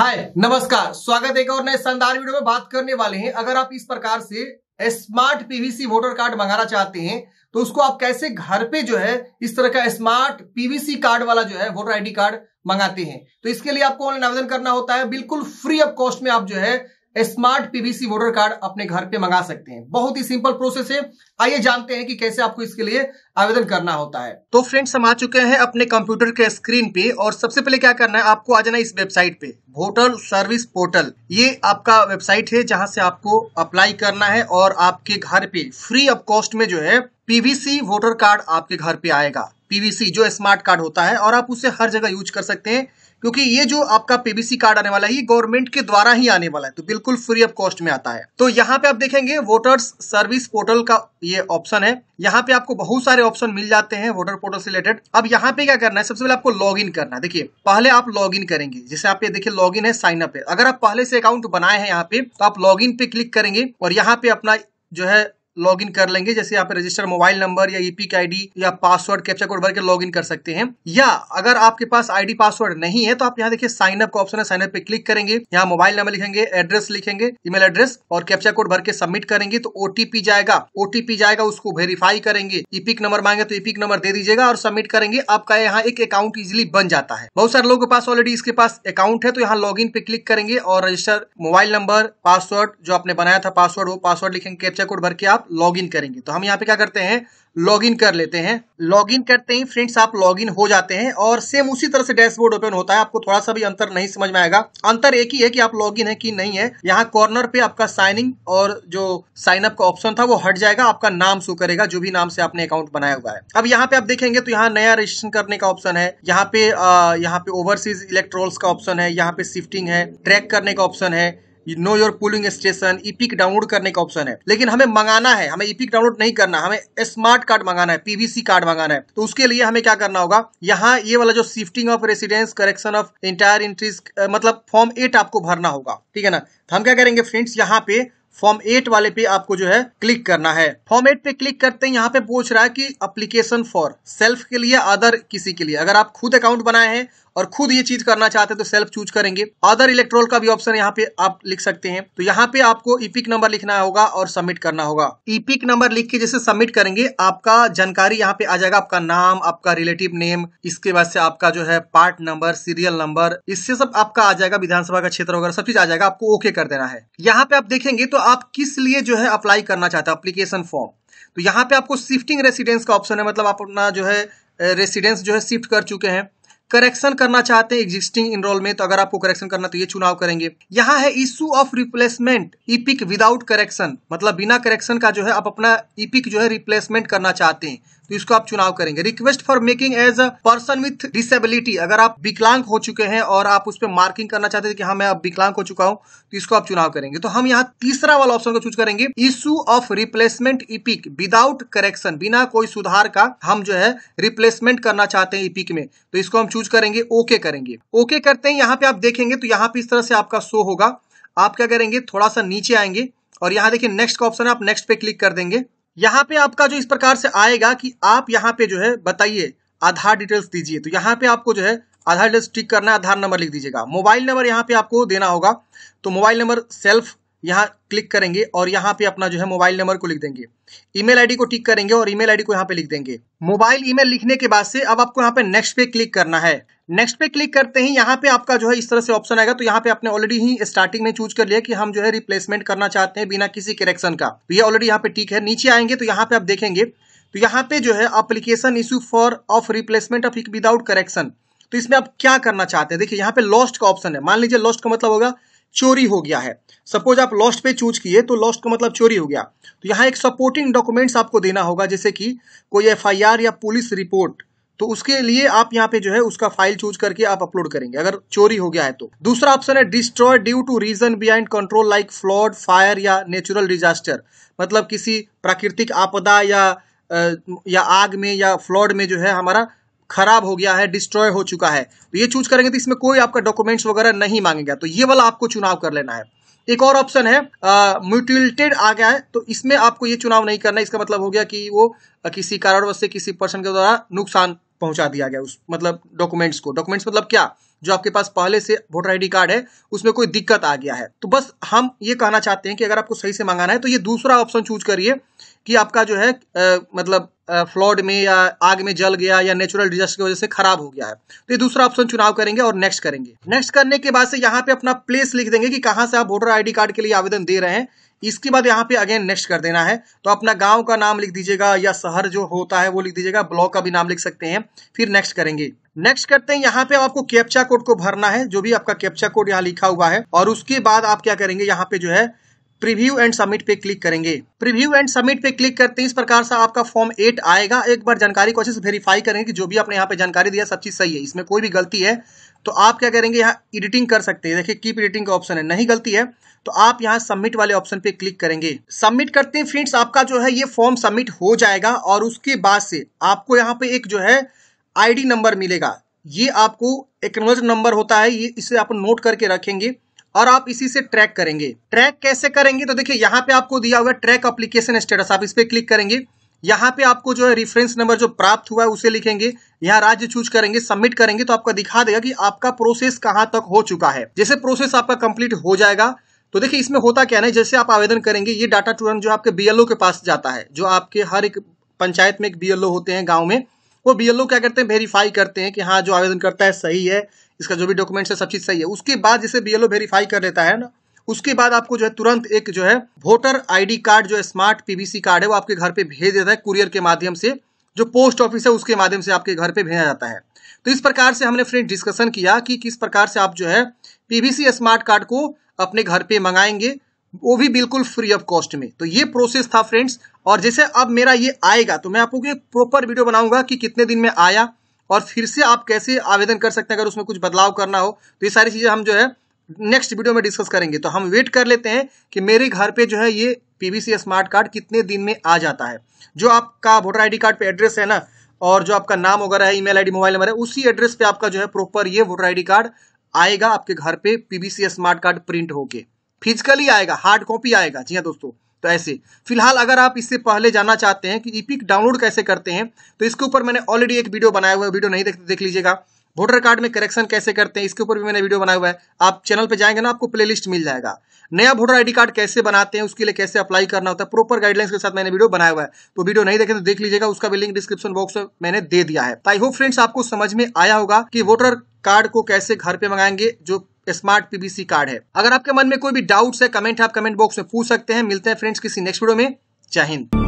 हाय नमस्कार स्वागत है और नए शानदार वीडियो में बात करने वाले हैं अगर आप इस प्रकार से स्मार्ट पीवीसी वोटर कार्ड मंगाना चाहते हैं तो उसको आप कैसे घर पे जो है इस तरह का स्मार्ट पीवीसी कार्ड वाला जो है वोटर आईडी कार्ड मंगाते हैं तो इसके लिए आपको ऑनलाइन आवेदन करना होता है बिल्कुल फ्री ऑफ कॉस्ट में आप जो है स्मार्ट पीवीसी वोटर कार्ड अपने घर पे मंगा सकते हैं बहुत ही सिंपल प्रोसेस है आइए जानते हैं कि कैसे आपको इसके लिए आवेदन करना होता है तो फ्रेंड्स हम आ चुके हैं अपने कंप्यूटर के स्क्रीन पे और सबसे पहले क्या करना है आपको आ जाना इस वेबसाइट पे वोटर सर्विस पोर्टल ये आपका वेबसाइट है जहाँ से आपको अप्लाई करना है और आपके घर पे फ्री ऑफ कॉस्ट में जो है पीवीसी वोटर कार्ड आपके घर पे आएगा पीवीसी जो स्मार्ट कार्ड होता है और आप उसे हर जगह यूज कर सकते हैं क्योंकि ये जो आपका पीबीसी कार्ड आने वाला है ये गवर्नमेंट के द्वारा ही आने वाला है तो बिल्कुल फ्री ऑफ कॉस्ट में आता है तो यहाँ पे आप देखेंगे वोटर्स सर्विस पोर्टल का ये ऑप्शन है यहाँ पे आपको बहुत सारे ऑप्शन मिल जाते हैं वोटर पोर्टल से रिलेटेड अब यहाँ पे क्या करना है सबसे पहले आपको लॉग करना है देखिए पहले आप लॉग करेंगे जैसे आप ये देखिए लॉग है साइन अप है अगर आप पहले से अकाउंट बनाए हैं यहाँ पे तो आप लॉग पे क्लिक करेंगे और यहाँ पे अपना जो है लॉग कर लेंगे जैसे आप रजिस्टर मोबाइल नंबर या ईपिक e आईडी या पासवर्ड कैप्चा कोड भर के लॉग कर सकते हैं या अगर आपके पास आईडी पासवर्ड नहीं है तो आप यहाँ देखिए साइन अप का ऑप्शन है साइन अप पे क्लिक करेंगे यहाँ मोबाइल नंबर लिखेंगे एड्रेस लिखेंगे ईमेल एड्रेस और कैप्चा कोड भर के सबमिट करेंगे तो ओटीपी जाएगा ओटीपी जाएगा उसको वेरीफाई करेंगे ईपिक e नंबर मांगे तो ईपिक e नंबर दे दीजिएगा और सबमिट करेंगे आपका यहाँ एक अकाउंट इजिली बन जाता है बहुत सारे लोगों के पास ऑलरेडी इसके पास अकाउंट है तो यहाँ लॉग पे क्लिक करेंगे और रजिस्टर मोबाइल नंबर पासवर्ड जो आपने बनाया था पासवर्ड वो पासवर्ड लिखेंगे कैप्चा कोड भर के आप लॉग इन करेंगे तो हम यहाँ पे क्या करते हैं लॉग इन कर लेते हैं लॉग इन करते ही फ्रेंड्स आप लॉग इन हो जाते हैं और सेम उसी तरह से डैशबोर्ड ओपन होता है आपको थोड़ा सा भी अंतर नहीं समझ में आएगा अंतर एक ही है कि आप लॉग इन है कि नहीं है यहाँ कॉर्नर पे आपका साइनिंग और जो साइन अप का ऑप्शन था वो हट जाएगा आपका नाम शो करेगा जो भी नाम से आपने अकाउंट बनाया हुआ है अब यहाँ पे आप देखेंगे तो यहाँ नया रजिस्ट्रेशन करने का ऑप्शन है यहाँ पे यहाँ पे ओवरसीज इलेक्ट्रोल्स का ऑप्शन है यहाँ पे शिफ्टिंग है ट्रैक करने का ऑप्शन है know your polling station EPIC download करने का ऑप्शन है लेकिन हमें मंगाना है हमें इपिक e डाउनलोड नहीं करना हमें स्मार्ट कार्ड मंगाना है पीवीसी कार्ड मंगाना है तो उसके लिए हमें क्या करना होगा यहाँ ये वाला जो shifting of residence correction of entire entries मतलब फॉर्म एट आपको भरना होगा ठीक है ना तो हम क्या करेंगे फ्रेंड्स यहाँ पे फॉर्म एट वाले पे आपको जो है क्लिक करना है फॉर्म एट पे क्लिक करते हैं यहाँ पे पूछ रहा है कि अप्लीकेशन फॉर सेल्फ के लिए अदर किसी के लिए अगर आप खुद अकाउंट बनाए हैं और खुद ये चीज करना चाहते हैं तो सेल्फ चूज करेंगे अदर इलेक्ट्रोल का भी ऑप्शन यहाँ पे आप लिख सकते हैं तो यहाँ पे आपको इपिक नंबर लिखना होगा और सबमिट करना होगा इपिक नंबर लिख के जैसे सबमिट करेंगे आपका जानकारी यहाँ पे आ जाएगा आपका नाम आपका रिलेटिव नेम इसके बाद से आपका जो है पार्ट नंबर सीरियल नंबर इससे सब आपका आ जाएगा विधानसभा का क्षेत्र वगैरह सब चीज आ जाएगा आपको ओके कर देना है यहाँ पे आप देखेंगे तो आप किस लिए जो है अप्लाई करना चाहते हैं अप्लीकेशन फॉर्म तो यहाँ पे आपको शिफ्टिंग रेसिडेंस का ऑप्शन है मतलब आप अपना जो है रेसिडेंस जो है शिफ्ट कर चुके हैं करेक्शन करना चाहते हैं एग्जिस्टिंग इनरोल में तो अगर आपको करेक्शन करना तो ये चुनाव करेंगे यहाँ है issue of replacement EPIC without correction मतलब बिना करेक्शन का जो है आप अपना ईपिक e जो है रिप्लेसमेंट करना चाहते हैं तो इसको आप चुनाव करेंगे request for making as a person with disability अगर आप विकलांग हो चुके हैं और आप उस पर मार्किंग करना चाहते थे कि हाँ मैं अब विकलांग हो चुका हूं तो इसको आप चुनाव करेंगे तो हम यहाँ तीसरा वाला ऑप्शन को चूज करेंगे issue of replacement EPIC without correction बिना कोई सुधार का हम जो है रिप्लेसमेंट करना चाहते हैं इपिक e में तो इसको हम चूज करेंगे ओके करेंगे ओके करते हैं यहाँ पे आप देखेंगे तो यहाँ पे इस तरह से आपका शो होगा आप क्या करेंगे थोड़ा सा नीचे आएंगे और यहाँ देखिए नेक्स्ट का ऑप्शन है आप नेक्स्ट पे क्लिक कर देंगे यहाँ पे आपका जो इस प्रकार से आएगा कि आप यहाँ पे जो है बताइए आधार डिटेल्स दीजिए तो यहाँ पे आपको जो है आधार डिटेल्स टिक करना आधार नंबर लिख दीजिएगा मोबाइल नंबर यहाँ पे आपको देना होगा तो मोबाइल नंबर सेल्फ यहाँ क्लिक करेंगे और यहाँ पे अपना जो है मोबाइल नंबर को लिख देंगे ईमेल आईडी को टिक करेंगे और ईमेल आईडी को यहाँ पे लिख देंगे मोबाइल ईमेल लिखने के बाद से अब आपको यहाँ पे नेक्स्ट पे क्लिक करना है नेक्स्ट पे क्लिक करते ही यहाँ पे आपका जो है इस तरह से ऑप्शन आएगा तो यहाँ पे आपने ऑलरेडी ही स्टार्टिंग में चूज कर लिया कि हम जो है रिप्लेसमेंट करना चाहते हैं बिना किसी करेक्शन का तो ये ऑलरेडी यहाँ पे टिक है नीचे आएंगे तो यहाँ पे आप देखेंगे तो यहाँ पे जो है application issue for of replacement of without correction तो इसमें आप क्या करना चाहते हैं देखिए यहाँ पे लॉस्ट का ऑप्शन है मान लीजिए लॉस्ट का मतलब होगा चोरी हो गया है सपोज आप लॉस्ट पे चूज किए तो लॉस्ट का मतलब चोरी हो गया तो यहाँ एक सपोर्टिंग डॉक्यूमेंट्स आपको देना होगा जैसे कि कोई एफआईआर या पुलिस रिपोर्ट तो उसके लिए आप यहाँ पे जो है उसका फाइल चूज करके आप अपलोड करेंगे अगर चोरी हो गया है तो दूसरा ऑप्शन है destroy due to reason behind control like flood fire या नेचुरल डिजास्टर मतलब किसी प्राकृतिक आपदा या या आग में या फ्लॉड में जो है हमारा खराब हो गया है डिस्ट्रॉय हो चुका है तो ये चूज करेंगे तो इसमें कोई आपका डॉक्यूमेंट्स वगैरह नहीं मांगेगा तो ये वाला आपको चुनाव कर लेना है एक और ऑप्शन है म्यूटिलेटेड आ गया है तो इसमें आपको ये चुनाव नहीं करना इसका मतलब हो गया कि वो किसी कारणवश से किसी पर्सन के द्वारा नुकसान पहुंचा दिया गया उस मतलब डॉक्यूमेंट्स को डॉक्यूमेंट्स मतलब क्या जो आपके पास पहले से वोटर आईडी कार्ड है उसमें कोई दिक्कत आ गया है तो बस हम ये कहना चाहते हैं कि अगर आपको सही से मंगाना है तो ये दूसरा ऑप्शन चूज करिए कि आपका जो है आ, मतलब फ्लॉड में या आग में जल गया या नेचुरल डिजास्टर की वजह से खराब हो गया है तो ये दूसरा ऑप्शन चुनाव करेंगे और नेक्स्ट करेंगे नेक्स्ट करने के बाद से यहाँ पे अपना प्लेस लिख देंगे कि कहाँ से आप वोटर आईडी कार्ड के लिए आवेदन दे रहे हैं इसके बाद यहाँ पे अगेन नेक्स्ट कर देना है तो अपना गांव का नाम लिख दीजिएगा या शहर जो होता है वो लिख दीजिएगा ब्लॉक का भी नाम लिख सकते हैं फिर नेक्स्ट करेंगे नेक्स्ट करते हैं यहाँ पे आपको कैप्चा कोड को भरना है जो भी आपका कैप्चा कोड यहाँ लिखा हुआ है और उसके बाद आप क्या करेंगे यहाँ पे जो है प्रीव्यू एंड सबमिट पे क्लिक करेंगे प्रीव्यू एंड सबमिट पे क्लिक करते इस प्रकार से आपका फॉर्म एट आएगा एक बार जानकारी को अच्छे से वेरीफाई करेंगे कि जो भी आपने यहाँ पे जानकारी दिया सब चीज़ सही है इसमें कोई भी गलती है तो आप क्या करेंगे यहाँ एडिटिंग कर सकते हैं देखिए कीप एडिटिंग का ऑप्शन है नहीं गलती है तो आप यहाँ सबमिट वाले ऑप्शन पे क्लिक करेंगे सबमिट करते हैं फ्रेंड्स आपका जो है ये फॉर्म सबमिट हो जाएगा और उसके बाद से आपको यहाँ पे एक जो है आईडी नंबर मिलेगा ये आपको एक्नोलेज नंबर होता है ये इसे आप नोट करके रखेंगे और आप इसी से ट्रैक करेंगे ट्रैक कैसे करेंगे तो देखिए यहाँ पे आपको दिया हुआ ट्रैक अप्लीकेशन स्टेटस आप इस पर क्लिक करेंगे यहाँ पे आपको जो है रेफरेंस नंबर जो प्राप्त हुआ है उसे लिखेंगे यहाँ राज्य चूज करेंगे सबमिट करेंगे तो आपका दिखा देगा कि आपका प्रोसेस कहाँ तक हो चुका है जैसे प्रोसेस आपका कंप्लीट हो जाएगा तो देखिए इसमें होता क्या है जैसे आप आवेदन करेंगे ये डाटा तुरंत जो आपके बीएलओ के पास जाता है जो आपके हर एक पंचायत में एक बीएलओ होते हैं गाँव में वो बीएलओ क्या करते हैं वेरीफाई करते हैं कि हाँ जो आवेदन करता है सही है इसका जो भी डॉक्यूमेंट्स है सब चीज़ सही है उसके बाद जैसे बी वेरीफाई कर लेता है ना उसके बाद आपको जो है तुरंत एक जो है वोटर आईडी कार्ड जो है स्मार्ट पीबीसी कार्ड है वो आपके घर पे भेज देता है कुरियर के माध्यम से जो पोस्ट ऑफिस है उसके माध्यम से आपके घर पे भेजा जाता है तो इस प्रकार से हमने फ्रेंड डिस्कशन किया कि किस प्रकार से आप जो है पीबीसी स्मार्ट कार्ड को अपने घर पे मंगाएंगे वो भी बिल्कुल फ्री ऑफ कॉस्ट में तो ये प्रोसेस था फ्रेंड्स और जैसे अब मेरा ये आएगा तो मैं आपको प्रॉपर वीडियो बनाऊंगा कि कितने दिन में आया और फिर से आप कैसे आवेदन कर सकते हैं अगर उसमें कुछ बदलाव करना हो तो ये सारी चीज़ें हम जो है नेक्स्ट वीडियो में डिस्कस करेंगे तो हम वेट कर लेते हैं कि मेरे घर पे जो है ये पीबीसी स्मार्ट कार्ड कितने दिन में आ जाता है जो आपका वोटर आईडी कार्ड पे एड्रेस है ना और जो आपका नाम वगैरह है ईमेल आईडी मोबाइल नंबर है उसी एड्रेस पे आपका जो है प्रॉपर ये वोटर आईडी कार्ड आएगा आपके घर पे पीबीसी स्मार्ट कार्ड प्रिंट होके फिजिकली आएगा हार्ड कॉपी आएगा जी हाँ दोस्तों तो ऐसे फिलहाल अगर आप इससे पहले जानना चाहते हैं कि ईपिक e डाउनलोड कैसे करते हैं तो इसके ऊपर मैंने ऑलरेडी एक वीडियो बनाया हुआ है वीडियो नहीं देख देख लीजिएगा वोटर कार्ड में करेक्शन कैसे करते हैं इसके ऊपर भी मैंने वीडियो बनाया हुआ है आप चैनल पर जाएंगे ना आपको प्लेलिस्ट मिल जाएगा नया वोटर आईडी कार्ड कैसे बनाते हैं उसके लिए कैसे अप्लाई करना होता है प्रॉपर गाइडलाइंस के साथ मैंने वीडियो बनाया हुआ है तो वीडियो नहीं देखे तो देख लीजिएगा उसका भी लिंक डिस्क्रिप्शन बॉक्स में मैंने दे दिया है आई होप फ्रेंड्स आपको समझ में आया होगा कि वोटर कार्ड को कैसे घर पे मंगाएंगे जो स्मार्ट पीबीसी कार्ड है अगर आपके मन में कोई भी डाउट्स है कमेंट आप कमेंट बॉक्स में पूछ सकते हैं मिलते हैं फ्रेंड्स किसी नेक्स्ट वीडियो में जय हिंद